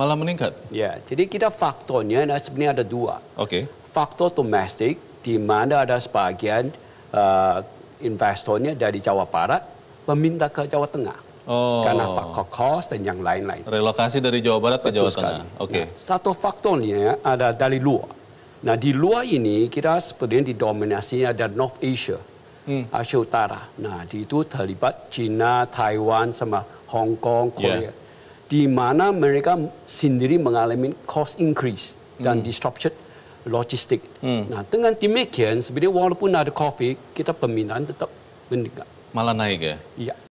Malah meningkat? Ya, jadi kita faktornya nah sebenarnya ada dua. Oke. Okay. Faktor domestik, di mana ada sebagian uh, eh, investornya dari Jawa Barat meminta ke Jawa Tengah. Oh. Karena faktor cost dan yang lain-lain. Relokasi dari Jawa Barat Betul ke Jawa sekali. Tengah. Oke. Okay. Nah, satu faktornya ada dari luar. Nah di luar ini kita sebenarnya didominasinya ada North Asia, hmm. Asia Utara. Nah di itu terlibat China, Taiwan, sama Hong Kong, ya. Korea. Yeah di mana mereka sendiri mengalami cost increase dan hmm. disruption logistik. Hmm. Nah, dengan demikian sebenarnya walaupun ada COVID, kita pembinaan tetap meningkat. Malah naik ya? Iya.